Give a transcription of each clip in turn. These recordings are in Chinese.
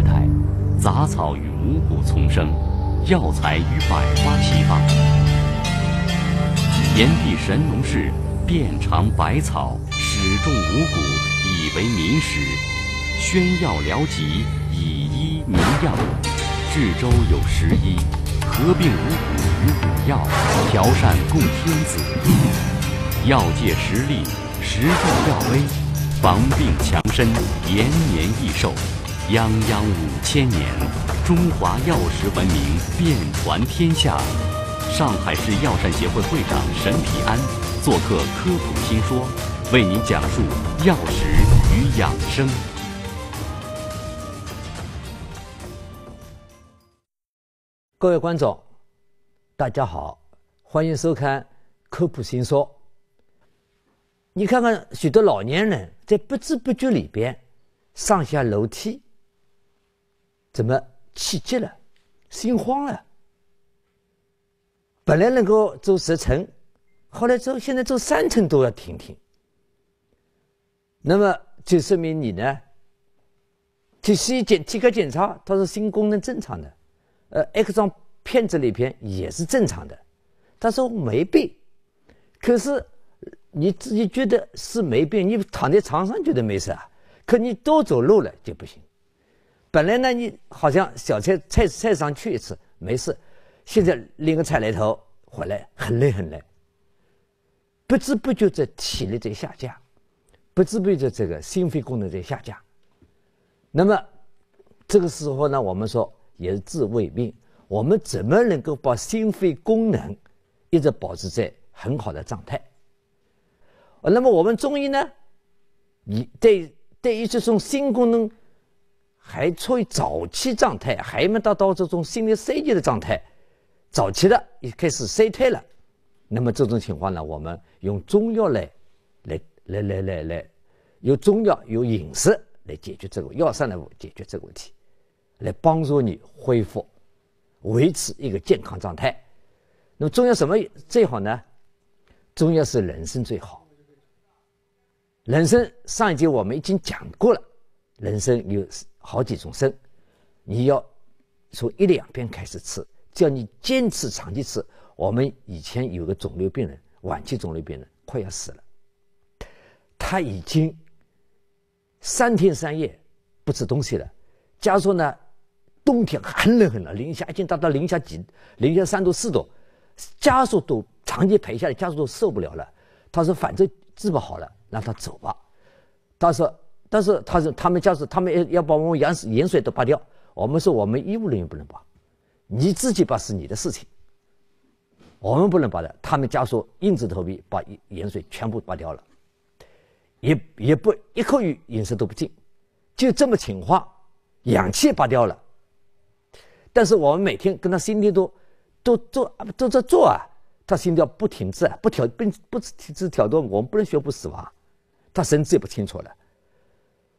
时代，杂草与五谷丛生，药材与百花齐放。炎帝神农氏遍尝百草，始种五谷，以为民食；宣药疗疾，以医民药。治州有十一，合并五谷与五药，调善供天子。药界实力，食助药威，防病强身，延年益寿。泱泱五千年，中华药食文明遍传天下。上海市药膳协会会长沈体安做客《科普新说》，为您讲述药食与养生。各位观众，大家好，欢迎收看《科普新说》。你看看许多老年人在不知不觉里边上下楼梯。怎么气急了，心慌了？本来能够走十层，后来走现在走三层都要停停。那么就说明你呢？体医检体格检查，他说心功能正常的，呃，X 光片子里边也是正常的，他说没病。可是你自己觉得是没病，你躺在床上觉得没事啊，可你多走路了就不行。本来呢，你好像小菜菜菜场去一次没事，现在拎个菜篮头回来很累很累，不知不觉这体力在下降，不知不觉这个心肺功能在下降。那么这个时候呢，我们说也是治未病，我们怎么能够把心肺功能一直保持在很好的状态？那么我们中医呢，以对对于这种心功能。还处于早期状态，还没达到这种心理衰竭的状态，早期的，也开始衰退了，那么这种情况呢，我们用中药来，来，来，来，来，来，用中药、用饮食来解决这个，药膳来解决这个问题，来帮助你恢复，维持一个健康状态。那么中药什么最好呢？中药是人参最好。人参上一节我们已经讲过了，人参有。好几种参，你要从一两片开始吃，只要你坚持长期吃。我们以前有个肿瘤病人，晚期肿瘤病人快要死了，他已经三天三夜不吃东西了，家属呢，冬天寒冷很了，零下已经达到零下几、零下三度四度，家属都长期陪下来，家属都受不了了。他说：“反正治不好了，让他走吧。”他说。但是他是他们家属，他们要要把我们盐盐水都拔掉。我们说我们医务人员不能拔，你自己拔是你的事情。我们不能拔的。他们家属硬着头皮把盐盐水全部拔掉了，也也不一口鱼饮食都不进，就这么情况，氧气拔掉了。但是我们每天跟他心跳都都做都在做啊，他心跳不停止，不挑不不停止跳动，我们不能宣布死亡，他神志也不清楚了。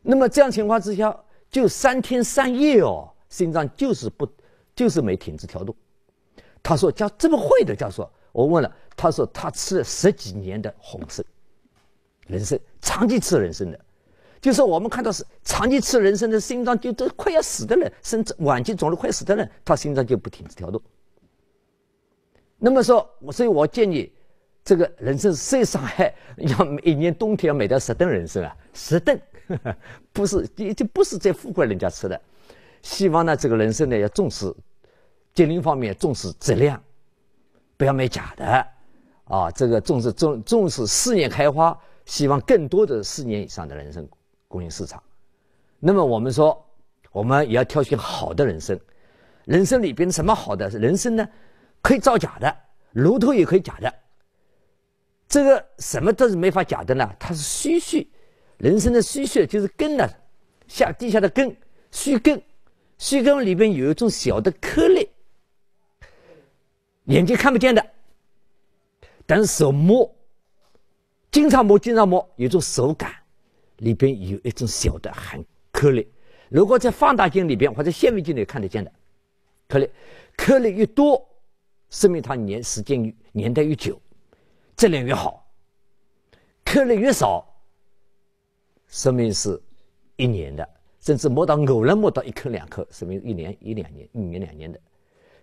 那么这样情况之下，就三天三夜哦，心脏就是不，就是没停止跳动。他说叫这么会的，叫说我问了，他说他吃了十几年的红参，人参长期吃人参的，就是我们看到是长期吃人参的心脏，就都快要死的人，甚至晚期肿瘤快死的人，他心脏就不停止跳动。那么说，所以我建议。这个人参受伤害，要一年冬天要买掉十吨人参啊！十吨 不是已经不是在富贵人家吃的。希望呢，这个人参呢要重视，吉林方面重视质量，不要买假的啊！这个重视重重视四年开花，希望更多的四年以上的人参供应市场。那么我们说，我们也要挑选好的人参。人参里边什么好的人参呢？可以造假的，炉头也可以假的。这个什么都是没法假的呢？它是虚穴，人生的虚穴就是根呢，下地下的根，虚根，虚根里边有一种小的颗粒，眼睛看不见的，但是手摸，经常摸经常摸，有种手感，里边有一种小的很颗粒，如果在放大镜里边或者显微镜里看得见的颗粒，颗粒越多，说明它年时间年代越久。质量越好，颗粒越少，说命是一年的，甚至摸到偶然摸到一颗两颗，说命一年一两年、一年两年的，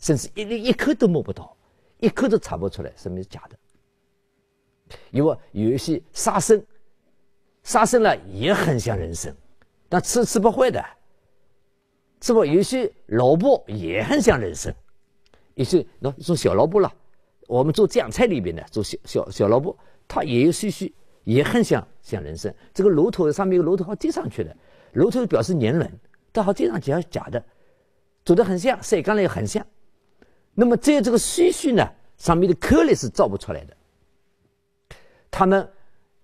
甚至一粒一颗都摸不到，一颗都查不出来，说明是假的。因为有一些沙参，沙参了也很像人参，但吃吃不坏的。是不有些萝卜也很像人参，一些那一种小萝卜了。我们做酱菜里面的做小小小萝卜，它也有须须，也很像像人参。这个芦头上面有芦头，好接上去的，芦头表示年轮，但好接上去要假的，做的很像，晒干了也很像。那么只有这个须须呢，上面的颗粒是造不出来的。他们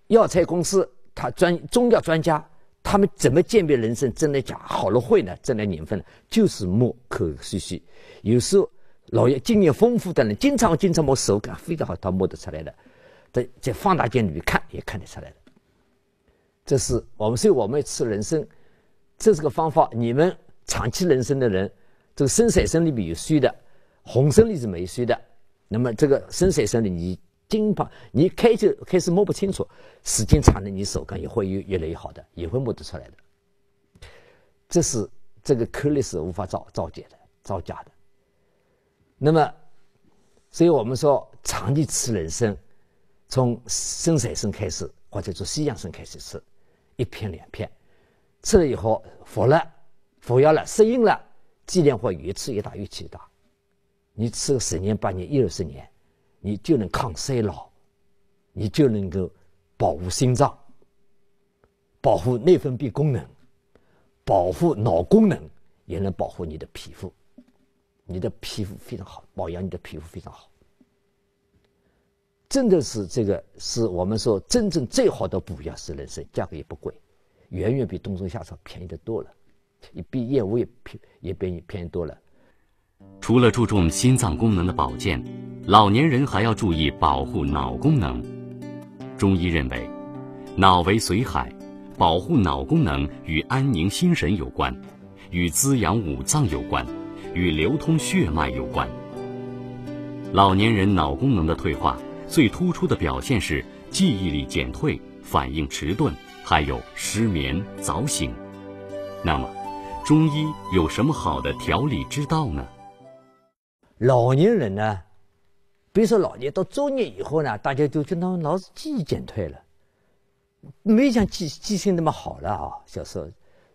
药材公司，他专中药专家，他们怎么鉴别人参真的假，好了会呢？真的年份呢？就是摸可须须，有时候。老爷经验丰富的人，经常经常摸手感非常好，他摸得出来的，在在放大镜里面看也看得出来的。这是我们所以我们吃人参，这是个方法。你们长期人参的人，这个深晒参里面有虚的，红参里是没虚的。那么这个深色参里，你经常你开始开始摸不清楚，时间长了你手感也会越来越好的，也会摸得出来的。这是这个颗粒是无法造造假的，造假的。那么，所以我们说，长期吃人参，从生产生开始，或者从西洋参开始吃，一片两片，吃了以后服了，服药了，适应了，剂量会越吃越大，越吃越大。你吃个十年八年一二十年，你就能抗衰老，你就能够保护心脏，保护内分泌功能，保护脑功能，也能保护你的皮肤。你的皮肤非常好，保养你的皮肤非常好，真的是这个是我们说真正最好的补药是人参，价格也不贵，远远比冬虫夏草便宜的多了，比燕窝也也比你便宜多了。除了注重心脏功能的保健，老年人还要注意保护脑功能。中医认为，脑为髓海，保护脑功能与安宁心神有关，与滋养五脏有关。与流通血脉有关。老年人脑功能的退化，最突出的表现是记忆力减退、反应迟钝，还有失眠、早醒。那么，中医有什么好的调理之道呢？老年人呢，比如说老年到中年以后呢，大家就觉得脑子记忆减退了，没像记记性那么好了啊。小时候，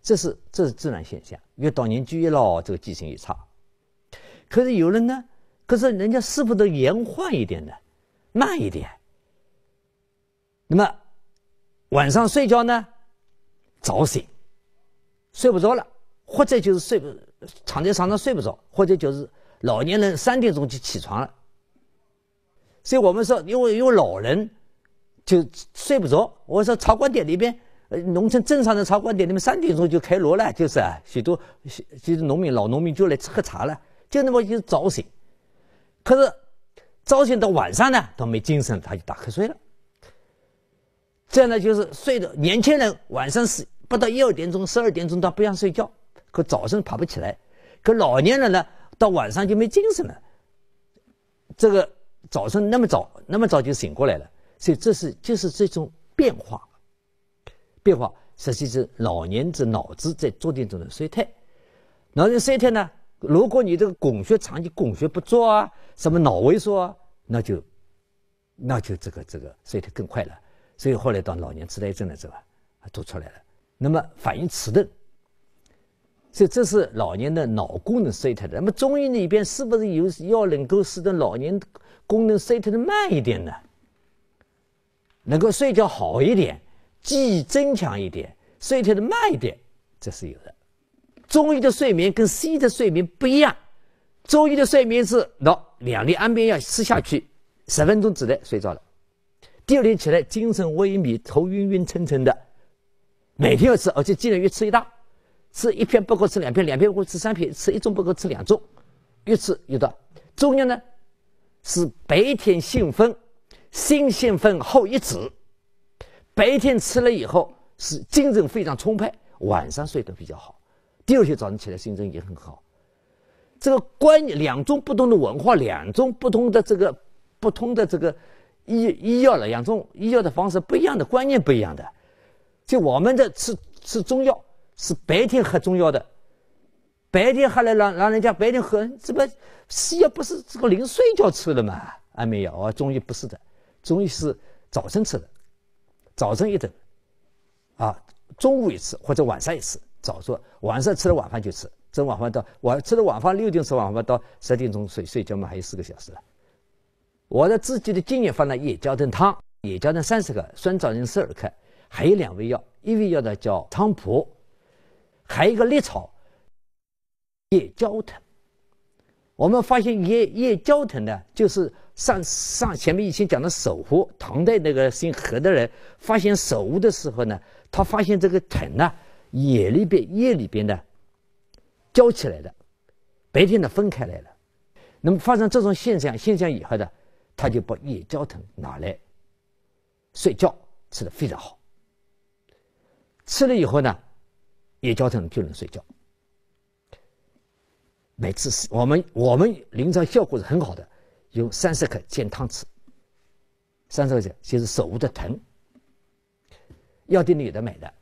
这是这是自然现象，越到年纪越老，这个记性越差。可是有人呢？可是人家是不都延缓一点的，慢一点？那么晚上睡觉呢？早醒，睡不着了，或者就是睡不，躺在床上睡不着，或者就是老年人三点钟就起床了。所以我们说，因为因为老人就睡不着。我说茶馆店里边，呃，农村正常的茶馆店，那么三点钟就开锣了，就是啊，许多，就是农民老农民就来喝茶了。就那么直早醒，可是早醒到晚上呢，他没精神，他就打瞌睡了。这样呢，就是睡的年轻人晚上是不到一二点钟，十二点钟他不想睡觉，可早上爬不起来；可老年人呢，到晚上就没精神了。这个早晨那么早，那么早就醒过来了，所以这是就是这种变化。变化实际是老年子脑子在做点这的衰退，老人衰退呢？如果你这个供血长期供血不足啊，什么脑萎缩啊，那就，那就这个这个衰退更快了。所以后来到老年痴呆症的时候啊，都出来了。那么反应迟钝，所以这是老年的脑功能衰退的。那么中医里边是不是有要能够使得老年功能衰退的慢一点呢？能够睡觉好一点，记忆增强一点，衰退的慢一点，这是有的。中医的睡眠跟西医的睡眠不一样，中医的睡眠是喏两粒安眠药吃下去，十分钟之内睡着了，第二天起来精神萎靡，头晕晕沉沉的，每天要吃，而且剂量越吃越大，吃一片不够吃两片，两片不够吃三片，吃一种不够吃两种，越吃越多。中药呢，是白天兴奋，先兴奋后抑制，白天吃了以后是精神非常充沛，晚上睡得比较好。第二天早晨起来，心情也很好。这个观念，两种不同的文化，两种不同的这个不同的这个医医药了，两种医药的方式不一样的，观念不一样的。就我们的吃吃中药是白天喝中药的，白天喝了让让人家白天喝，这个西药不是这个临睡觉吃的嘛？安眠药啊，中医不是的，中医是早晨吃的，早晨一顿，啊，中午一次或者晚上一次。早做，晚上吃了晚饭就吃。吃晚饭到晚吃了晚饭六点吃晚饭到十点钟睡睡觉嘛，还有四个小时了。我的自己的经验方呢，也椒藤汤也加了三十克酸枣仁十二克，还有两味药，一味药呢叫菖蒲，还有一个烈草。也椒藤，我们发现也也椒藤呢，就是上上前面以前讲的首乌，唐代那个姓何的人发现首乌的时候呢，他发现这个藤呢。夜里边夜里边呢，交起来的，白天的分开来了。那么发生这种现象，现象以后呢，他就把野交藤拿来睡觉，吃的非常好。吃了以后呢，野椒藤就能睡觉。每次我们我们临床效果是很好的，用三十克煎汤吃。三十克煎就是手捂的疼，药店里有的买的。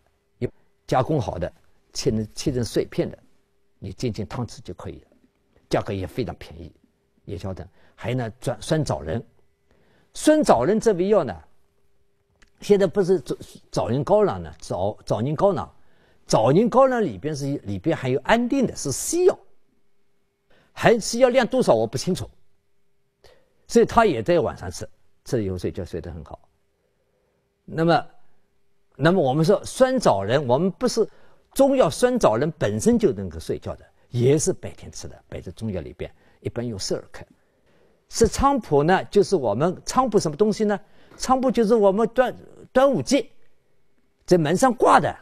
加工好的，切成切成碎片的，你煎煎汤吃就可以了，价格也非常便宜，也晓得，还有呢，转酸枣仁，酸枣仁这味药呢，现在不是枣枣仁膏囊呢，枣枣仁膏囊，枣仁膏囊里边是里边含有安定的，是西药，还是药量多少我不清楚，所以他也在晚上吃，吃后睡觉睡得很好。那么。那么我们说酸枣仁，我们不是中药酸枣仁本身就能够睡觉的，也是白天吃的，摆在中药里边，一般用十二克。是菖蒲呢，就是我们菖蒲什么东西呢？菖蒲就是我们端端午节在门上挂的，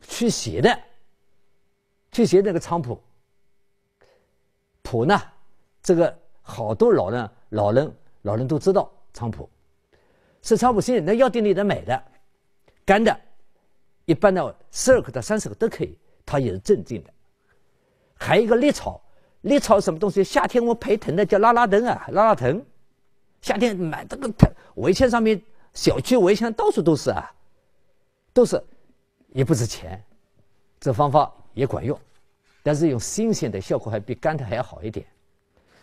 驱邪的，驱邪那个菖蒲。蒲呢，这个好多老人、老人、老人都知道菖蒲，是菖蒲是那药店里的买的。干的，一般呢，十二克到三十克都可以，它也是镇静的。还有一个绿草，绿草什么东西？夏天我培藤的叫拉拉藤啊，拉拉藤。夏天买这个藤，围墙上面，小区围墙到处都是啊，都是，也不值钱。这方法也管用，但是用新鲜的，效果还比干的还要好一点。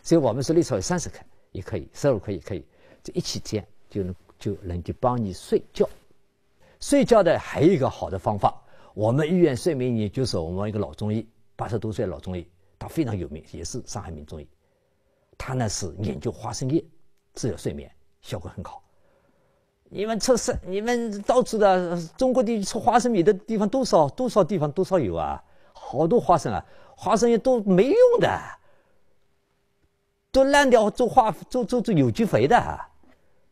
所以我们说绿草有三十克也可以，十二克也可以，就一起煎，就能就能就帮你睡觉。睡觉的还有一个好的方法，我们医院睡眠，也就是我们一个老中医，八十多岁老中医，他非常有名，也是上海名中医。他呢是研究花生叶治疗睡眠，效果很好。你们测试，你们到处的中国地区吃花生米的地方多少多少地方多少有啊，好多花生啊，花生叶都没用的，都烂掉做化做做做有机肥的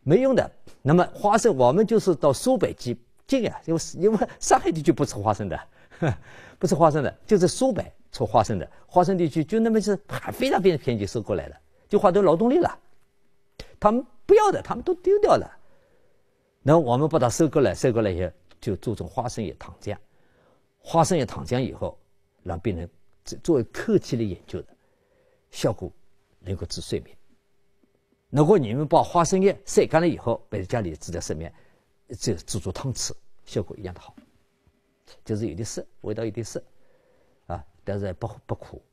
没用的。那么花生，我们就是到苏北去。因为因为上海地区不吃花生的，不吃花生的，就是苏北吃花生的。花生地区就那么些，还非常便宜，便宜收购来的，就花掉劳动力了。他们不要的，他们都丢掉了。那我们把它收购来，收购来以后就做成花生叶糖浆。花生叶糖浆以后，让病人作为客气的研究的，效果能够治睡眠。如果你们把花生叶晒干了以后，摆在家里置在失眠，就制做汤吃。效果一样的好，就是有点涩，味道有点涩，啊，但是不不苦，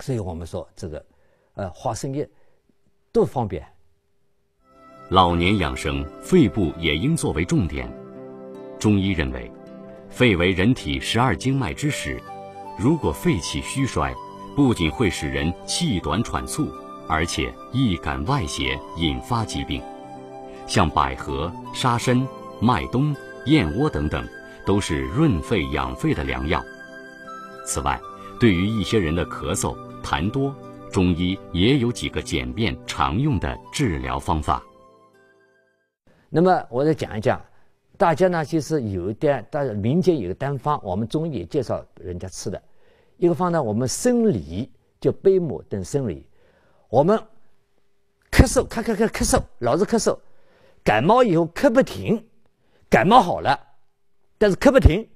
所以我们说这个，呃，花生叶多方便。老年养生，肺部也应作为重点。中医认为，肺为人体十二经脉之始，如果肺气虚衰，不仅会使人气短喘促，而且易感外邪，引发疾病，像百合、沙参。麦冬、燕窝等等，都是润肺养肺的良药。此外，对于一些人的咳嗽痰多，中医也有几个简便常用的治疗方法。那么我再讲一讲，大家呢其实有一点，大家民间有个单方，我们中医也介绍人家吃的，一个方呢，我们生理叫贝母等生理，我们咳嗽，咳咳咳咳嗽，老是咳嗽，感冒以后咳不停。感冒好了，但是咳不停，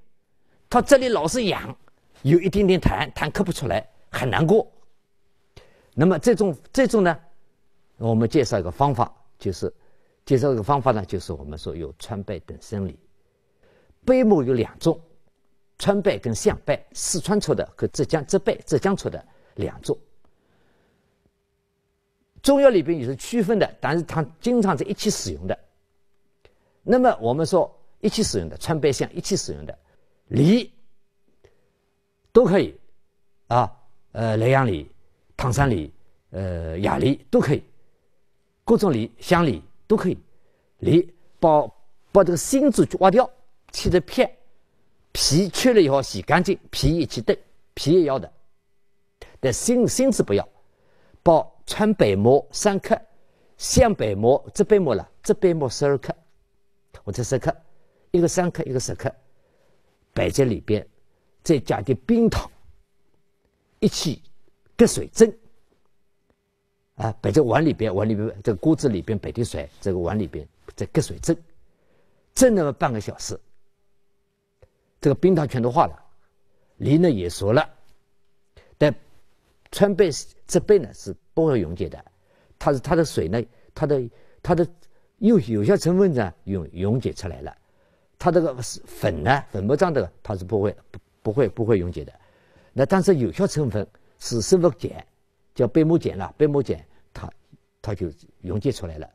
他这里老是痒，有一点点痰，痰咳不出来，很难过。那么这种这种呢，我们介绍一个方法，就是介绍一个方法呢，就是我们说有川贝等生理，贝母有两种，川贝跟象贝，四川出的和浙江浙贝，浙江出的两种。中药里边也是区分的，但是它经常在一起使用的。那么我们说一起使用的川贝香一起使用的梨都可以啊，呃，莱阳梨、唐山梨、呃，雅梨都可以，各种梨香梨都可以。梨把把这个芯子挖掉，切成片，皮去了以后洗干净，皮一起炖，皮也要的，但芯芯子不要。把川贝末三克，向贝末、这贝末了，这贝末十二克。我者十克，一个三克，一个十克，摆在里边，再加点冰糖，一起隔水蒸。啊，摆在碗里边，碗里边，这个锅子里边摆点水，这个碗里边再隔水蒸，蒸那么半个小时，这个冰糖全都化了，梨呢也熟了，但川贝这贝呢是不会溶解的，它是它的水呢，它的它的。有有效成分呢，溶溶解出来了，它这个是粉呢，粉末状的，它是不会不不会不会溶解的。那但是有效成分是生物碱，叫贝母碱啦，贝母碱它它就溶解出来了，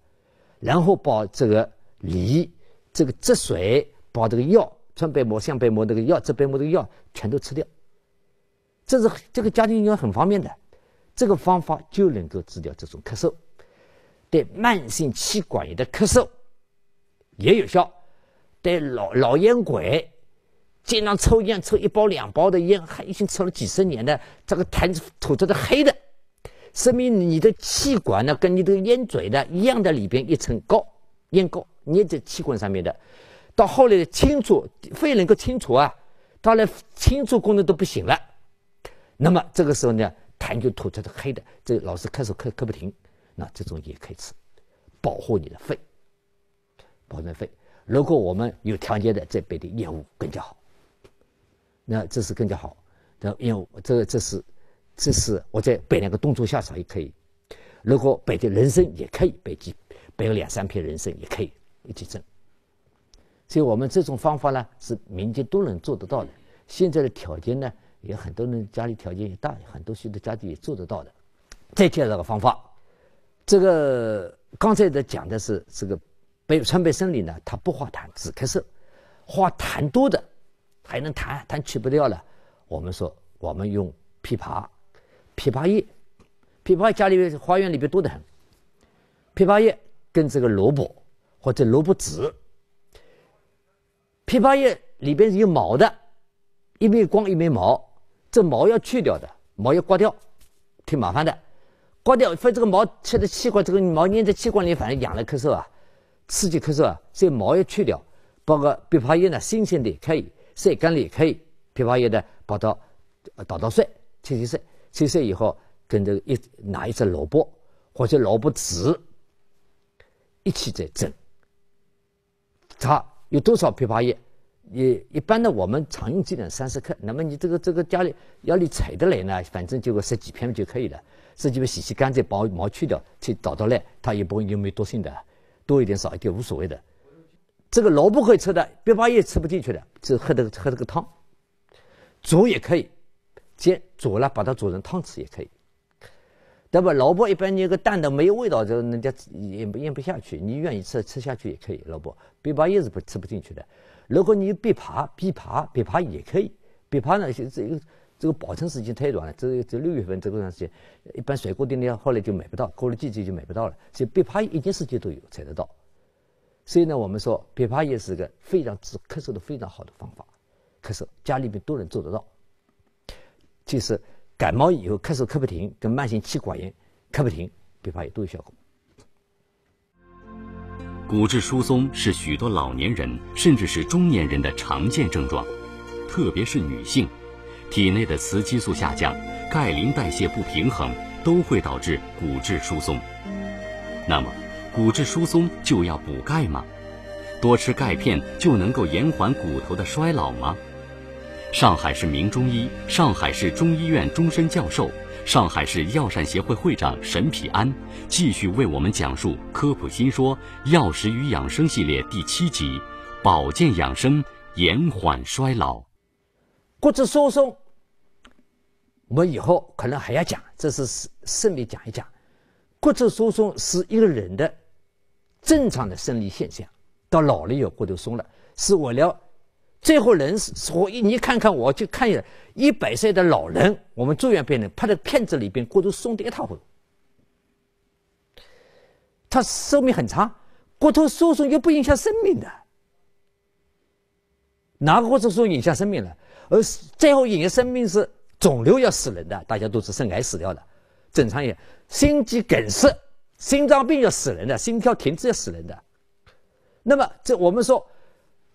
然后把这个梨这个汁水把这个药川贝母、象贝母这个药、这贝母这个药全都吃掉，这是这个家庭应该很方便的，这个方法就能够治疗这种咳嗽。对慢性气管炎的咳嗽也有效，对老老烟鬼，经常抽烟抽一包两包的烟，还已经抽了几十年的，这个痰吐出的黑的，说明你的气管呢，跟你的烟嘴呢一样的里边一层膏烟膏粘在气管上面的，到后来清除肺能够清除啊，到了清除功能都不行了，那么这个时候呢，痰就吐出的黑的，这老是咳嗽咳咳不停。那这种也可以吃，保护你的肺，保护肺。如果我们有条件的这边的业务更加好，那这是更加好。那因为这个这是这是我在摆两个动作下草也可以。如果摆点人参也可以摆几摆有两三片人参也可以一起蒸。所以我们这种方法呢是民间都能做得到的。现在的条件呢也很多人家里条件也大，很多许多家庭也做得到的。再介绍个方法。这个刚才在讲的是这个，北川北生林呢，它不化痰，止咳嗽，化痰多的还能痰，痰去不掉了。我们说我们用枇杷，枇杷叶，枇杷家里花园里边多得很，枇杷叶跟这个萝卜或者萝卜籽，枇杷叶里边是有毛的，一面光一面毛，这毛要去掉的，毛要刮掉，挺麻烦的。刮掉，分这个毛切的气管，这个毛粘在气管里，反正痒了咳嗽啊，刺激咳嗽啊，所以毛要去掉。包括枇杷叶呢，新鲜的也可以，晒干了也可以。枇杷叶呢，把它捣捣碎，切切碎，切碎以后跟这个一拿一只萝卜或者萝卜籽一起再蒸。它有多少枇杷叶？一一般的，我们常用剂量三十克。那么你这个这个家里要你采的来呢，反正就个十几片就可以了。自己把洗洗干净，把毛去掉，去找到来，它也不会有没毒性的，多一点少一点无所谓的。这个萝卜可以吃的，枇杷叶吃不进去的，就喝这个喝这个汤，煮也可以，煎煮了把它煮成汤吃也可以。那么萝卜一般你个淡的没有味道，就人家咽咽不下去，你愿意吃吃下去也可以。萝卜枇杷叶子不吃不进去的，如果你有枇杷，枇杷枇杷也可以，枇杷呢这个这个保存时间太短了，这这六月份这个段时间，一般水果店呢后来就买不到，过了季节就买不到了。所以枇杷一年四季都有采得到，所以呢，我们说枇杷也是个非常治咳嗽的非常好的方法。咳嗽家里面都能做得到，就是感冒以后咳嗽咳不停，跟慢性气管炎咳不停，枇杷叶都有效果。骨质疏松是许多老年人甚至是中年人的常见症状，特别是女性。体内的雌激素下降，钙磷代谢不平衡，都会导致骨质疏松。那么，骨质疏松就要补钙吗？多吃钙片就能够延缓骨头的衰老吗？上海市名中医，上海市中医院终身教授，上海市药膳协会会长沈丕安继续为我们讲述《科普新说药食与养生系列》第七集：保健养生延缓衰老。骨质疏松。我们以后可能还要讲，这是顺便讲一讲，骨质疏松是一个人的正常的生理现象。到老以有骨质疏松了，是为了最后人是我你看看，我就看一下一百岁的老人，我们住院病人拍的片子里边，骨质疏松的一塌糊涂。他寿命很长，骨质疏松又不影响生命的，哪个骨质疏松影响生命了？而最后影响生命是。肿瘤要死人的，大家都知道，癌死掉的；正常也，心肌梗塞、心脏病要死人的，心跳停止要死人的。那么，这我们说，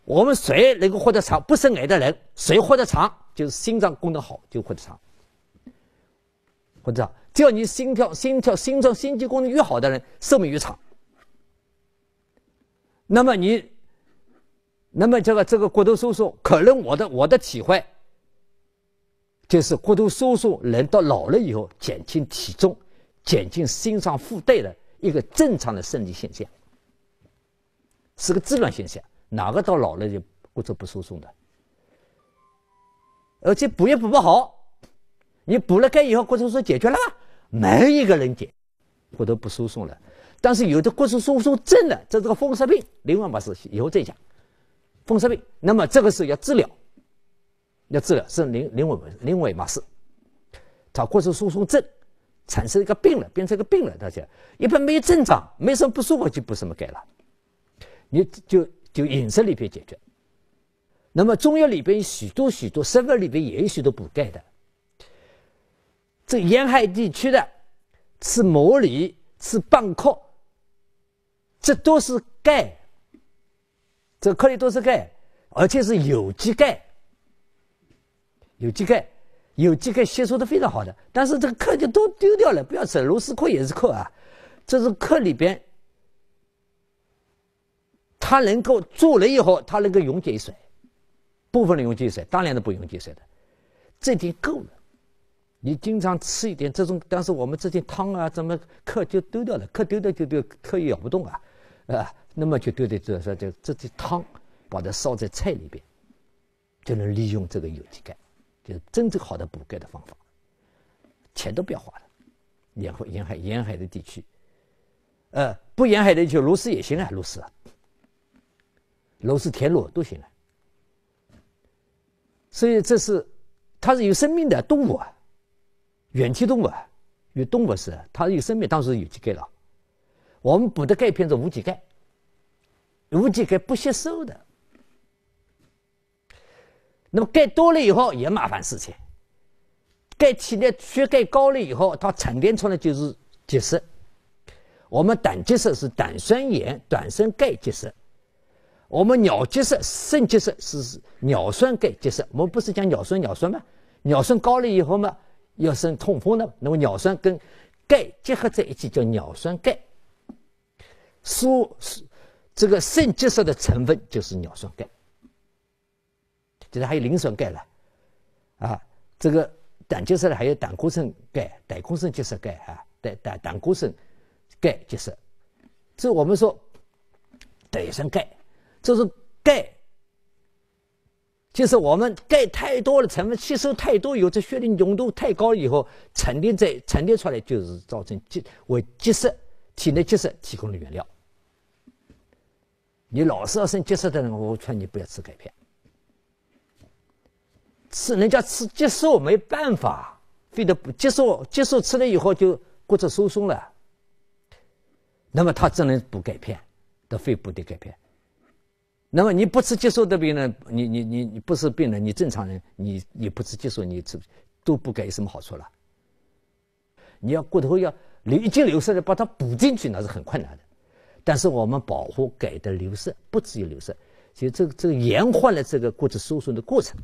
我们谁能够活得长？不生癌的人，谁活得长？就是心脏功能好就活得长。我知道，只要你心跳、心跳、心脏、心肌功能越好的人，寿命越长。那么你，那么这个这个骨头收缩，可能我的我的体会。就是骨头收缩，人到老了以后减轻体重，减轻心脏负担的一个正常的生理现象，是个自然现象。哪个到老了就骨头不收缩的？而且补也补不好。你补了钙以后，骨头说解决了吗？没一个人解，骨头不收缩了。但是有的骨头收缩症的，这是个风湿病，另外我事以后再讲风湿病。那么这个是要治疗。要治疗是另另外另外一码事，它过程输送症产生一个病了，变成一个病了。大家一般没症状、没什么不舒服就不什么钙了，你就就饮食里边解决。那么中药里边有许多许多，食物里边也有许多补钙的。这沿海地区的吃牡蛎、吃蚌壳，这都是钙，这颗粒都是钙，而且是有机钙。有机钙，有机钙吸收的非常好的，但是这个壳就都丢掉了，不要吃。螺丝壳也是壳啊，这是壳里边，它能够做了以后，它能够溶解水，部分的溶解水，当然的不溶解水的，这点够了。你经常吃一点这种，但是我们这些汤啊，怎么壳就丢掉了？壳丢掉就丢，壳也咬不动啊，啊，那么就丢掉。就说就这些汤，把它烧在菜里边，就能利用这个有机钙。就是真正好的补钙的方法，钱都不要花了。沿海沿海、沿海的地区，呃，不沿海的就螺丝也行啊，芦笋、螺丝田螺都行啊。所以这是，它是有生命的动物啊，远期动物啊，有动物是它有生命，当时有机钙了。我们补的钙片是无机钙，无机钙不吸收的。那么钙多了以后也麻烦事情，钙体内血钙高了以后，它沉淀出来就是结石。我们胆结石是胆酸盐、胆生钙结石，我们尿结石、肾结石是尿酸钙结石。我们不是讲尿酸、尿酸吗？尿酸高了以后嘛，要生痛风的。那么尿酸跟钙结合在一起叫尿酸钙，说这个肾结石的成分就是尿酸钙。就是还有磷酸钙了，啊，这个胆结石了，还有胆固醇钙、胆固醇结石钙啊，胆胆胆固醇钙结石，这我们说得生钙，这是钙，就是我们钙太多了，成分吸收太多以后，这血的浓度太高以后，沉淀在沉淀出来就是造成结为结石，体内结石提供的原料。你老是要生结石的人，我劝你不要吃钙片。吃人家吃激素没办法，非得不激素，激素吃了以后就骨质疏松了。那么他只能补钙片，得肺补的钙片。那么你不吃激素的病人，你你你你不是病人，你正常人，你你不吃激素，你吃都不钙有什么好处了？你要骨头要流已经流失了，把它补进去那是很困难的。但是我们保护钙的流失，不至于流失，以这这个延缓了这个骨质疏松的过程。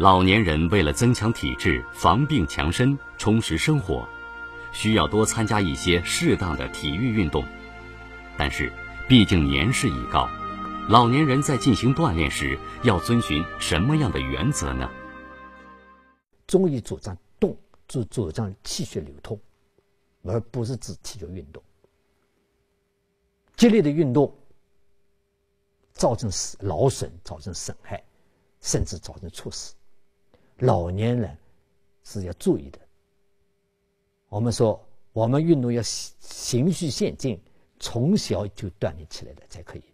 老年人为了增强体质、防病强身、充实生活，需要多参加一些适当的体育运动。但是，毕竟年事已高，老年人在进行锻炼时要遵循什么样的原则呢？中医主张动，主主张气血流通，而不是指体育运动。激烈的运动造成劳损，造成损害，甚至造成猝死。老年人是要注意的。我们说，我们运动要循序渐进，从小就锻炼起来的才可以。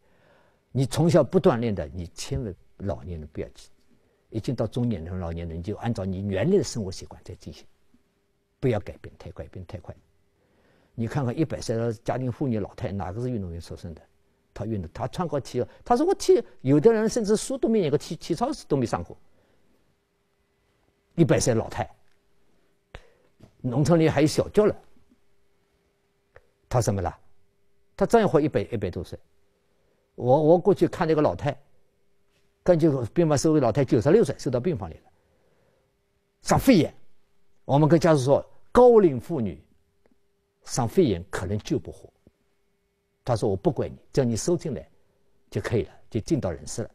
你从小不锻炼的，你千万老年人不要去。已经到中年人、老年人，就按照你原来的生活习惯在进行，不要改变太快，变太快。你看看一百岁的家庭妇女、老太，哪个是运动员出身的？她运动，她穿过体，二，她说我体，有的人甚至书都没念过，体体操都没上过。一百岁老太，农村里还有小舅了，他怎么了？他照样活一百一百多岁。我我过去看那个老太，根据病房收的，老太九十六岁，收到病房里了，上肺炎。我们跟家属说，高龄妇女上肺炎可能救不活。他说：“我不怪你，只要你收进来就可以了，就进到人事了。”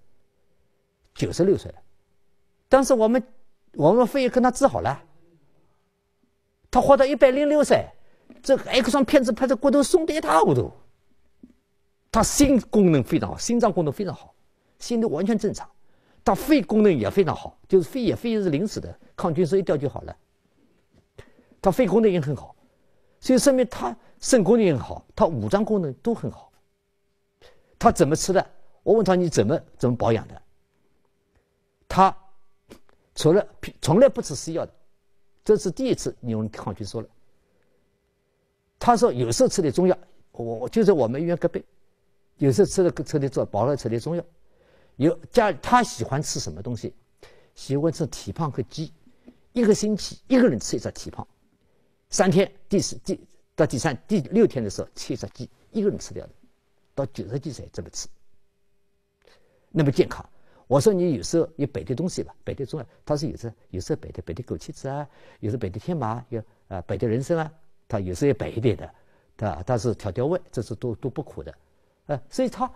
九十六岁了，当时我们。我们肺跟他治好了，他活到一百零六岁，这 X 光片子拍的骨头松的一塌糊涂，他心功能非常好，心脏功能非常好，心都完全正常，他肺功能也非常好，就是肺也肺也是临时的，抗菌素一掉就好了，他肺功能也很好，所以说明他肾功能也好，他五脏功能都很好，他怎么吃的？我问他你怎么怎么保养的？他。除了从来不吃西药的，这是第一次有人抗拒说了。他说有时候吃点中药，我我就在我们医院隔壁，有时候吃了吃点做保了吃点中药。有家他喜欢吃什么东西，喜欢吃蹄膀和鸡，一个星期一个人吃一只蹄膀，三天第四第到第三第六天的时候吃一只鸡，一个人吃掉的，到九十岁才这么吃，那么健康。我说你有时候你摆的东西吧，摆的中药，他说有时有时摆的摆的枸杞子啊，有时摆的天麻，有啊摆的人参啊，他有时候也北一点的，对吧？他是调调味，这是都都不苦的，呃，所以他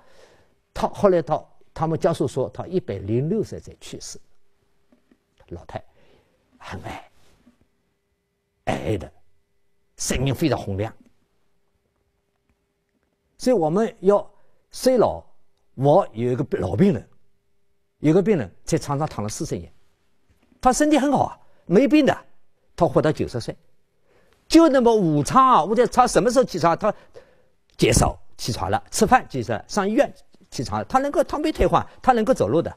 他后来到他们家属说他一百零六岁才去世，老太很矮矮的，声音非常洪亮，所以我们要衰老。我有一个老病人。有个病人在床上躺了四十年，他身体很好，啊，没病的，他活到九十岁，就那么午餐啊，我在他什么时候起床？他减少起床了，吃饭就是上医院起床了。他能够，他没退化，他能够走路的。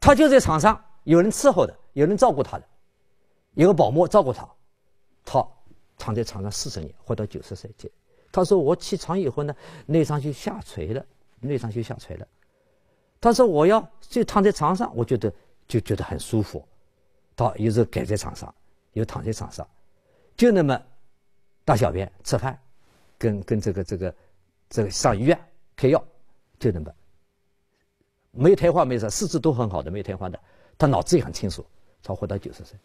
他就在床上，有人伺候的，有人照顾他的，有个保姆照顾他，他躺在床上四十年，活到九十岁。他说：“我起床以后呢，内脏就下垂了，内脏就下垂了。”他说：“我要就躺在床上，我觉得就觉得很舒服。到有时候改在床上，有躺在床上，就那么大小便、吃饭，跟跟这个这个这个上医院开药，就那么没有瘫痪，没事，四肢都很好的，没有瘫痪的。他脑子也很清楚，才活到九十岁。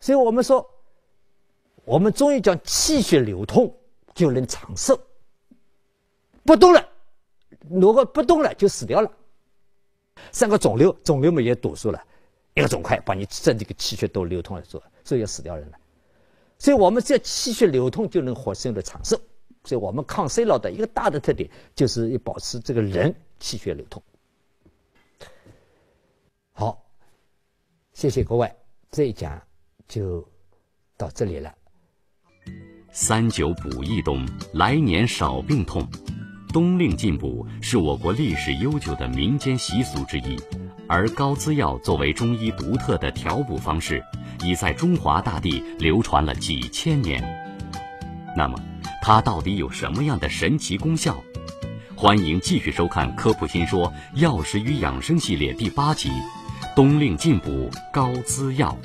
所以，我们说，我们中医讲气血流通就能长寿，不动了。”如果不动了，就死掉了。三个肿瘤，肿瘤嘛也堵住了，一个肿块把你身体的气血都流通了，所所以要死掉人了。所以我们只要气血流通，就能活，生的长寿。所以我们抗衰老的一个大的特点，就是要保持这个人气血流通。好，谢谢各位，这一讲就到这里了。三九补一冬，来年少病痛。冬令进补是我国历史悠久的民间习俗之一，而高滋药作为中医独特的调补方式，已在中华大地流传了几千年。那么，它到底有什么样的神奇功效？欢迎继续收看《科普新说药食与养生系列》第八集《冬令进补高滋药》。